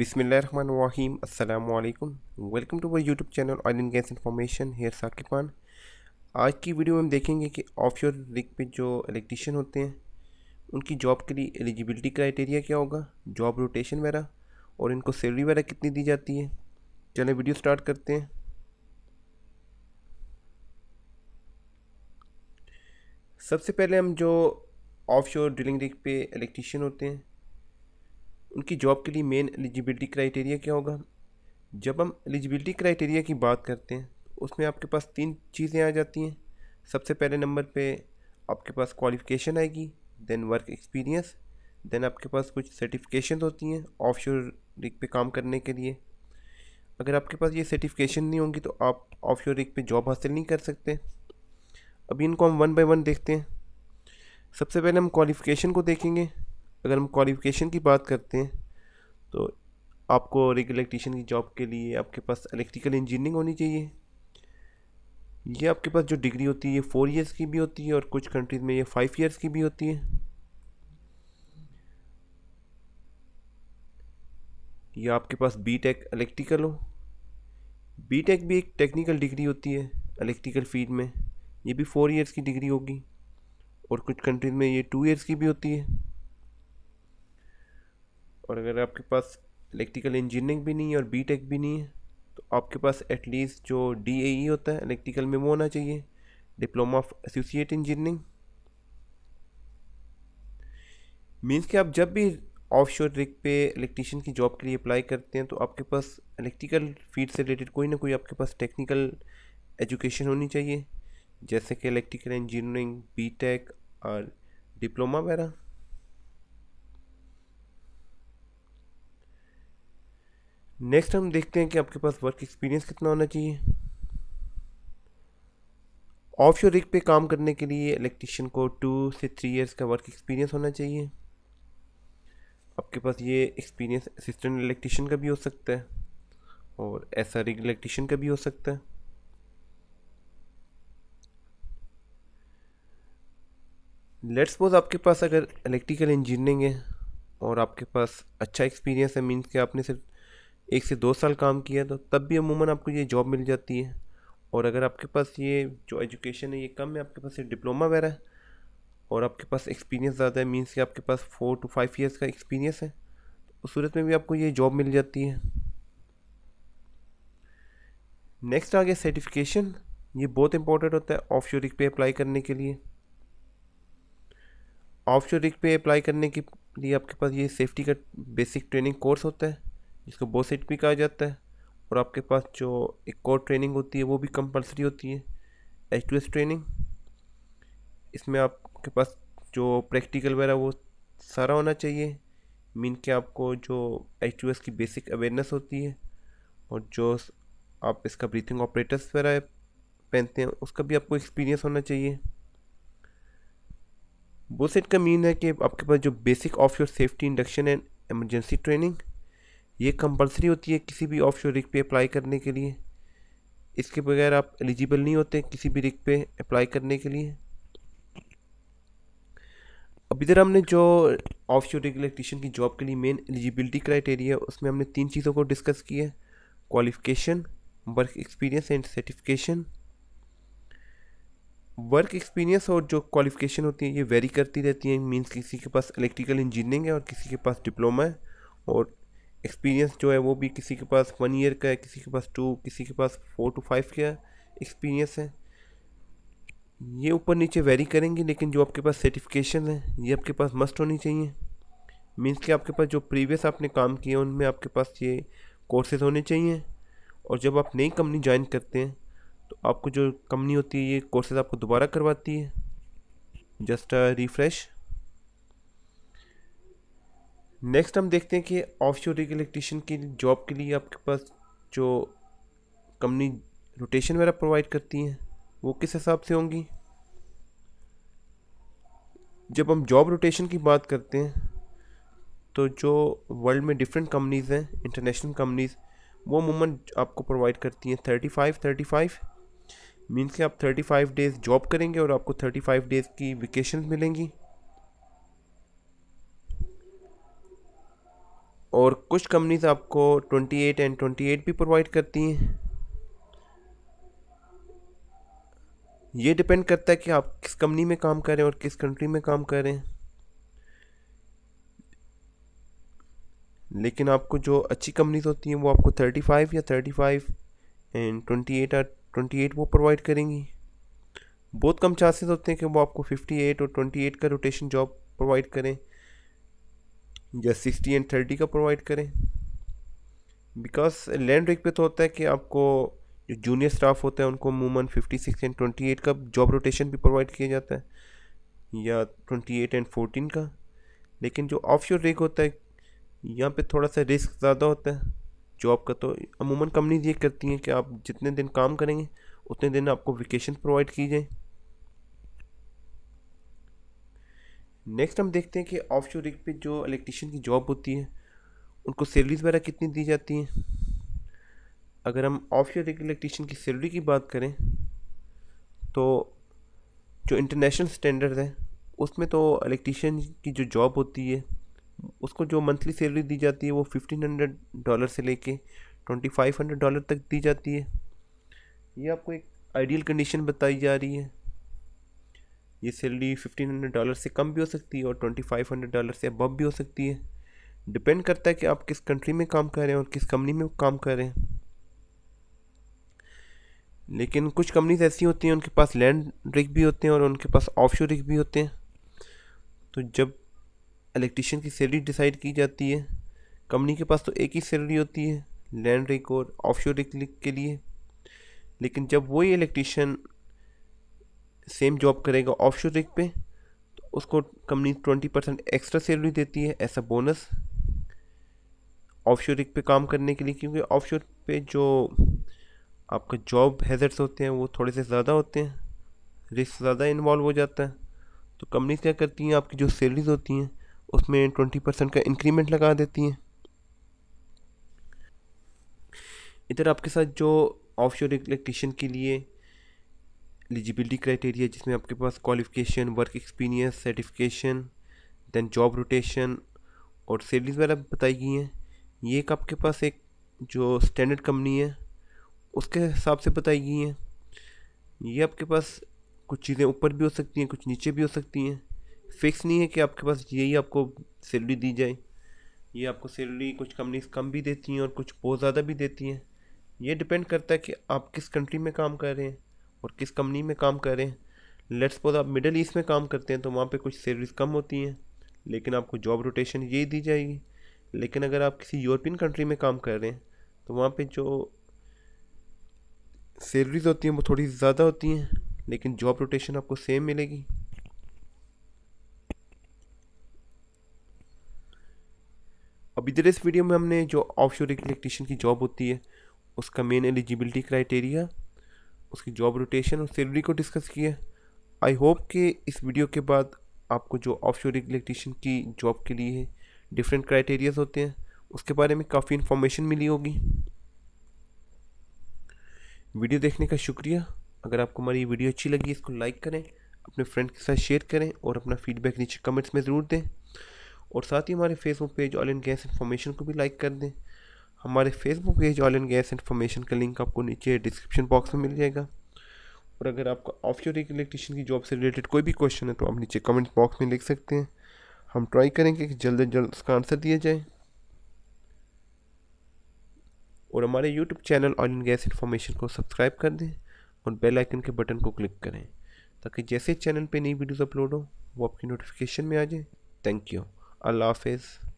Bismillahirrahmanirrahim. अल्लाम welcome to my our YouTube channel Oil and Gas Information. Here Saqib आज की video में हम देखेंगे कि ऑफ योर रिक पे जो इलेक्ट्रिशियन होते हैं उनकी जॉब के लिए एलिजिबिलिटी क्राइटेरिया क्या होगा जॉब रोटेशन वगैरह और इनको सैलरी वगैरह कितनी दी जाती है चले वीडियो स्टार्ट करते हैं सबसे पहले हम जो ऑफ शोर ड्रिलिंग रिक पे इलेक्ट्रिशियन होते हैं उनकी जॉब के लिए मेन एलिजिबिलिटी क्राइटेरिया क्या होगा जब हम एलिजिबिलिटी क्राइटेरिया की बात करते हैं उसमें आपके पास तीन चीज़ें आ जाती हैं सबसे पहले नंबर पे आपके पास क्वालिफिकेशन आएगी देन वर्क एक्सपीरियंस देन आपके पास कुछ सर्टिफिकेशन होती हैं ऑफ शोर पे काम करने के लिए अगर आपके पास ये सर्टिफिकेशन नहीं होंगी तो आप ऑफ शोर पे जॉब हासिल नहीं कर सकते अभी इनको हम वन बाय वन देखते हैं सबसे पहले हम क्वालिफ़िकेशन को देखेंगे अगर हम क्वालिफ़िकेशन की बात करते हैं तो आपको इलेक्ट्रीशियन की जॉब के लिए आपके पास इलेक्ट्रिकल इंजीनियरिंग होनी चाहिए ये आपके पास जो डिग्री होती है ये फोर ईयर्स की भी होती है और कुछ कंट्रीज़ में ये फाइव ईयर्स की भी होती है यह आपके पास बी टेक इलेक्ट्रिकल हो बी टेक भी एक टेक्निकल डिग्री होती है इलेक्ट्रिकल फील्ड में ये भी फोर ईयर्स की डिग्री होगी और कुछ कंट्रीज़ में ये टू ईयर्स की भी होती है और अगर आपके पास इलेक्ट्रिकल इंजीनियरिंग भी नहीं है और बी टेक भी नहीं है तो आपके पास एटलीस्ट जो डी ए ई होता है इलेक्ट्रिकल में वो होना चाहिए diploma of associate engineering means कि आप जब भी ऑफ शोर रिक पे इलेक्ट्रीशियन की जॉब के लिए अप्लाई करते हैं तो आपके पास इलेक्ट्रिकल फील्ड से रिलेटेड कोई ना कोई आपके पास टेक्निकल एजुकेशन होनी चाहिए जैसे कि इलेक्ट्रिकल इंजीनियरिंग बी टेक और डिप्लोमा वगैरह नेक्स्ट हम देखते हैं कि आपके पास वर्क एक्सपीरियंस कितना होना चाहिए ऑफ शोर रिग पे काम करने के लिए इलेक्ट्रिशियन को टू से थ्री इयर्स का वर्क एक्सपीरियंस होना चाहिए आपके पास ये एक्सपीरियंस असिस्टेंट इलेक्ट्रिशियन का भी हो सकता है और एस आर इलेक्ट्रिशियन का भी हो सकता है लेट्स सपोज आपके पास अगर इलेक्ट्रिकल इंजीनियरिंग है और आपके पास अच्छा एक्सपीरियंस है मीन्स कि आपने सिर्फ एक से दो साल काम किया तो तब भी अमूमन आपको ये जॉब मिल जाती है और अगर आपके पास ये जो एजुकेशन है ये कम है आपके पास ये डिप्लोमा वगैरह है और आपके पास एक्सपीरियंस ज़्यादा है मीन्स कि आपके पास फोर टू फाइव ईयर्स का एक्सपीरियंस है तो उस सूरत में भी आपको ये जॉब मिल जाती है नेक्स्ट आ गया सर्टिफिकेशन ये बहुत इंपॉर्टेंट होता है ऑफ शोर पे अप्लाई करने के लिए ऑफ शोर पे अप्लाई करने के लिए आपके पास ये सेफ्टी का बेसिक ट्रेनिंग कोर्स होता है जिसको बोसेट सेट भी कहा जाता है और आपके पास जो एक और ट्रेनिंग होती है वो भी कंपलसरी होती है एच टू एस ट्रेनिंग इसमें आपके पास जो प्रैक्टिकल वगैरह वो सारा होना चाहिए मीन कि आपको जो एच टू एस की बेसिक अवेयरनेस होती है और जो आप इसका ब्रीथिंग ऑपरेटर्स वगैरह पहनते हैं उसका भी आपको एक्सपीरियंस होना चाहिए बोसेट का मीन है कि आपके पास जो basic of your safety induction and emergency training ये कंपलसरी होती है किसी भी ऑफ रिक पे अप्लाई करने के लिए इसके बगैर आप एलिजिबल नहीं होते किसी भी रिक पे अप्लाई करने के लिए अब इधर हमने जो ऑफ शोर इलेक्ट्रिशियन की जॉब के लिए मेन एलिजिबिलिटी क्राइटेरिया उसमें हमने तीन चीज़ों को डिस्कस किया qualification work experience and certification work experience और जो क्वालिफिकेशन होती है ये वेरी करती रहती है मींस किसी के पास इलेक्ट्रिकल इंजीनियरिंग है और किसी के पास डिप्लोमा है और एक्सपीरियंस जो है वो भी किसी के पास वन ईयर का है किसी के पास टू किसी के पास फोर टू फाइव का एक्सपीरियंस है ये ऊपर नीचे वेरी करेंगे लेकिन जो आपके पास सर्टिफिकेशन है ये आपके पास मस्ट होनी चाहिए मीन्स कि आपके पास जो प्रीवियस आपने काम किए उनमें आपके पास ये कोर्सेज होने चाहिए और जब आप नई कंपनी ज्वाइन करते हैं तो आपको जो कंपनी होती है ये कोर्सेज आपको दोबारा करवाती है जस्ट रिफ्रेश uh, नेक्स्ट हम देखते हैं कि ऑफ शोर इलेक्ट्रिशियन की जॉब के लिए आपके पास जो कंपनी रोटेशन वगैरह प्रोवाइड करती हैं वो किस हिसाब से होंगी जब हम जॉब रोटेशन की बात करते हैं तो जो वर्ल्ड में डिफरेंट कंपनीज़ हैं इंटरनेशनल कंपनीज़ वो अमूमन आपको प्रोवाइड करती हैं thirty five thirty five means कि आप थर्टी फाइव डेज़ जॉब करेंगे और आपको थर्टी फाइव डेज़ की वेकेशन मिलेंगी और कुछ कंपनीज आपको 28 एंड 28 भी प्रोवाइड करती हैं ये डिपेंड करता है कि आप किस कंपनी में काम करें और किस कंट्री में काम करें लेकिन आपको जो अच्छी कंपनीज होती हैं वो आपको 35 या 35 एंड 28 और 28 वो प्रोवाइड करेंगी बहुत कम चांसेस होते हैं कि वो आपको 58 और 28 का रोटेशन जॉब प्रोवाइड करें या सिक्सटी एंड थर्टी का प्रोवाइड करें बिकॉज लैंड रेक पे तो होता है कि आपको जो जूनियर स्टाफ होता है उनको मूमन fifty six and twenty eight का जॉब रोटेशन भी प्रोवाइड किया जाता है या ट्वेंटी एट एंड फोर्टीन का लेकिन जो ऑफ शोर रेक होता है यहाँ पे थोड़ा सा रिस्क ज़्यादा होता है जॉब का तो अमूमन कंपनीज ये करती हैं कि आप जितने दिन काम करेंगे उतने दिन आपको वेकेशन प्रोवाइड की जाए नेक्स्ट हम देखते हैं कि ऑफ शोर रिग पे जो इलेक्ट्रिशियन की जॉब होती है उनको सैलरीज वगैरह कितनी दी जाती हैं अगर हम ऑफ शोर रिग इलेक्ट्रिशियन की सैलरी की बात करें तो जो इंटरनेशनल स्टैंडर्ड है उसमें तो इलेक्ट्रिशियन की जो जॉब होती है उसको जो मंथली सैलरी दी जाती है वो फिफ्टीन हंड्रेड डॉलर से लेके ट्वेंटी फाइव हंड्रेड डॉलर तक दी जाती है ये आपको एक आइडियल कंडीशन बताई जा रही है ये सैलरी फिफ्टीन हंड्रेड डॉलर से कम भी हो सकती है और ट्वेंटी फाइव हंड्रेड डॉलर से अबव भी हो सकती है डिपेंड करता है कि आप किस कंट्री में काम कर रहे हैं और किस कंपनी में काम कर रहे हैं लेकिन कुछ कंपनीज ऐसी होती हैं उनके पास लैंड रिग भी होते हैं और उनके पास ऑफ रिग भी होते हैं तो जब इलेक्ट्रिशियन की सैलरी डिसाइड की जाती है कंपनी के पास तो एक ही सैलरी होती है लैंड रिक और ऑफ रिक के लिए लेकिन जब वही इलेक्ट्रिशियन सेम जॉब करेगा ऑफ शोर रिक पे तो उसको company twenty percent extra salary देती है ऐसा बोनस ऑफ शोर रिक पे काम करने के लिए क्योंकि ऑफ शोर पे जो आपका जॉब हैजर्ट्स होते हैं वो थोड़े से ज़्यादा होते हैं रिस्क ज़्यादा इन्वॉल्व हो जाता है तो कंपनी क्या करती हैं आपकी जो सैलरीज होती हैं उसमें ट्वेंटी परसेंट का इंक्रीमेंट लगा देती हैं इधर आपके साथ जो ऑफ शोर इलेक्ट्रिशियन के लिए एलिजिबिलिटी क्राइटेरिया जिसमें आपके पास qualification work experience certification then job rotation और सैलरीज वगैरह बताई गई हैं ये एक आपके पास एक जो स्टैंडर्ड कंपनी है उसके हिसाब से बताई गई हैं ये आपके पास कुछ चीज़ें ऊपर भी हो सकती हैं कुछ नीचे भी हो सकती हैं फिक्स नहीं है कि आपके पास यही आपको सैलरी दी जाए ये आपको सैलरी कुछ कंपनीज कम भी देती हैं और कुछ बहुत ज़्यादा भी देती हैं ये डिपेंड करता है कि आप किस कंट्री में काम कर रहे हैं और किस कंपनी में काम कर रहे हैं लेट्स सपोज आप मिडल ईस्ट में काम करते हैं तो वहाँ पे कुछ सैलरीज कम होती हैं लेकिन आपको जॉब रोटेशन यही दी जाएगी लेकिन अगर आप किसी यूरोपियन कंट्री में काम कर रहे हैं तो वहाँ पे जो सैलरीज होती हैं वो थोड़ी ज़्यादा होती हैं लेकिन जॉब रोटेशन आपको सेम मिलेगी अब इधर इस वीडियो में हमने जो ऑफ शोर इलेक्ट्रिशियन की जॉब होती है उसका मेन एलिजिबिलिटी क्राइटेरिया उसकी जॉब रोटेशन और सैलरी को डिस्कस किया आई होप कि इस वीडियो के बाद आपको जो ऑफ शोर इलेक्ट्रीशियन की जॉब के लिए डिफरेंट क्राइटेरियाज होते हैं उसके बारे में काफ़ी इन्फॉर्मेशन मिली होगी वीडियो देखने का शुक्रिया अगर आपको हमारी वीडियो अच्छी लगी इसको लाइक करें अपने फ्रेंड के साथ शेयर करें और अपना फीडबैक नीचे कमेंट्स में ज़रूर दें और साथ ही हमारे Facebook page oil and gas information को भी लाइक कर दें हमारे Facebook page oil and gas information का लिंक आपको नीचे डिस्क्रिप्शन बॉक्स में मिल जाएगा और अगर आपका ऑफियर इलेक्ट्रिशियन की जॉब से रिलेटेड कोई भी क्वेश्चन है तो आप नीचे कमेंट बॉक्स में लिख सकते हैं हम ट्राई करेंगे कि जल्द से जल्द उसका आंसर दिया जाए और हमारे YouTube channel oil and gas information को सब्सक्राइब कर दें और बेल आइकन के बटन को क्लिक करें ताकि जैसे चैनल पे नई वीडियोस अपलोड हो वो आपकी नोटिफिकेशन में आ जाए थैंक यू अल्लाह हाफिज़